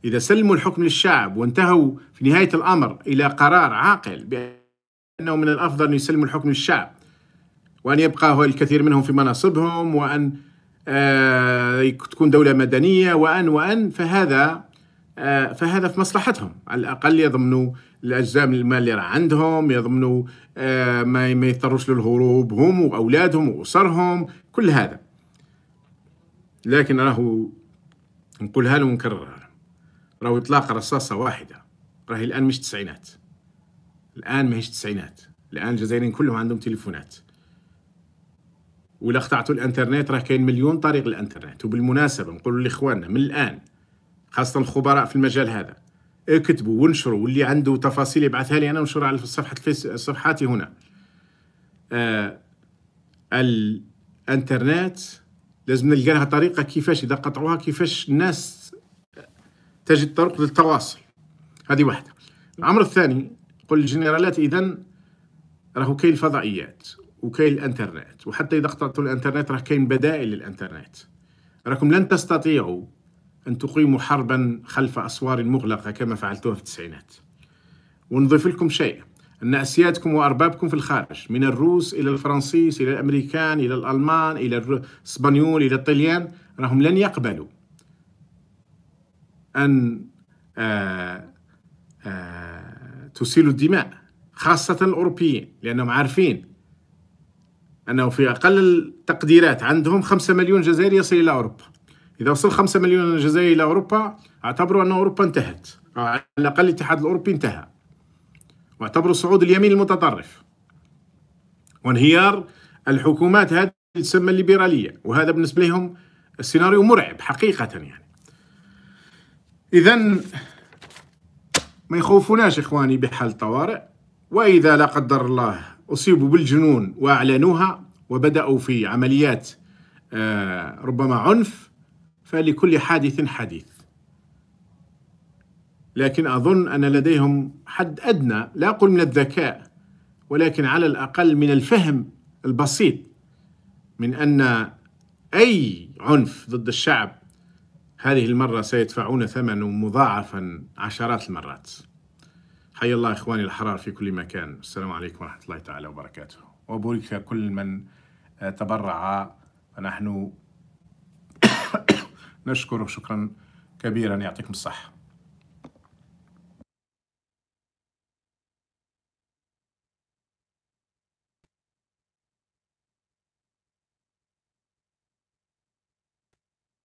اذا سلموا الحكم للشعب وانتهوا في نهايه الامر الى قرار عاقل أنه من الأفضل أن يسلموا الحكم للشعب وأن يبقى الكثير منهم في مناصبهم وأن آه تكون دولة مدنية وأن وأن فهذا آه فهذا في مصلحتهم على الأقل يضمنوا الأجزاء من المال اللي راه عندهم يضمنوا آه ما ما يضطروش للهروب هم وأولادهم وأسرهم كل هذا لكن راهو نقولها له ونكررها راهو إطلاق رصاصة واحدة راهي الآن مش تسعينات الان ما هيش الان الجزائريين كلهم عندهم تليفونات ولا قطعتوا الانترنت راه كاين مليون طريق للانترنت وبالمناسبه نقول لاخواننا من الان خاصه الخبراء في المجال هذا اكتبوا وانشروا واللي عنده تفاصيل يبعثها لي انا ونشرها على صفحه الفيس صفحاتي هنا آه الانترنت لازم نلقى لها طريقه كيفاش اذا قطعوها كيفاش الناس تجد طرق للتواصل هذه واحده الامر الثاني قل الجنرالات اذا راهو كاين الفضائيات وكاين الانترنت وحتى اذا اخترتوا الانترنت راه كاين بدائل للانترنت راكم لن تستطيعوا ان تقيموا حربا خلف اسوار مغلقه كما فعلتوها في التسعينات ونضيف لكم شيء ان اسيادكم واربابكم في الخارج من الروس الى الفرنسيس الى الامريكان الى الالمان الى الاسبانيول الى الطليان راهم لن يقبلوا ان آآ آه، آآ آه، تسيل الدماء خاصة الأوروبيين لأنهم عارفين أنه في أقل التقديرات عندهم 5 مليون جزائري يصل إلى أوروبا إذا وصل 5 مليون جزائري إلى أوروبا اعتبروا أن أوروبا انتهت أو على الأقل الاتحاد الأوروبي انتهى واعتبروا صعود اليمين المتطرف وانهيار الحكومات هذه تسمى الليبرالية وهذا بالنسبة لهم السيناريو مرعب حقيقة يعني إذا ما يخوفوناش إخواني بحال الطوارئ وإذا لا قدر الله أصيبوا بالجنون وأعلنوها وبدأوا في عمليات آه، ربما عنف فلكل حادث حديث لكن أظن أن لديهم حد أدنى لا أقول من الذكاء ولكن على الأقل من الفهم البسيط من أن أي عنف ضد الشعب هذه المرة سيدفعون ثمن مضاعفا عشرات المرات حي الله إخواني الأحرار في كل مكان السلام عليكم ورحمة الله تعالى وبركاته وبرك كل من تبرع ونحن نشكره شكرا كبيرا يعطيكم الصحة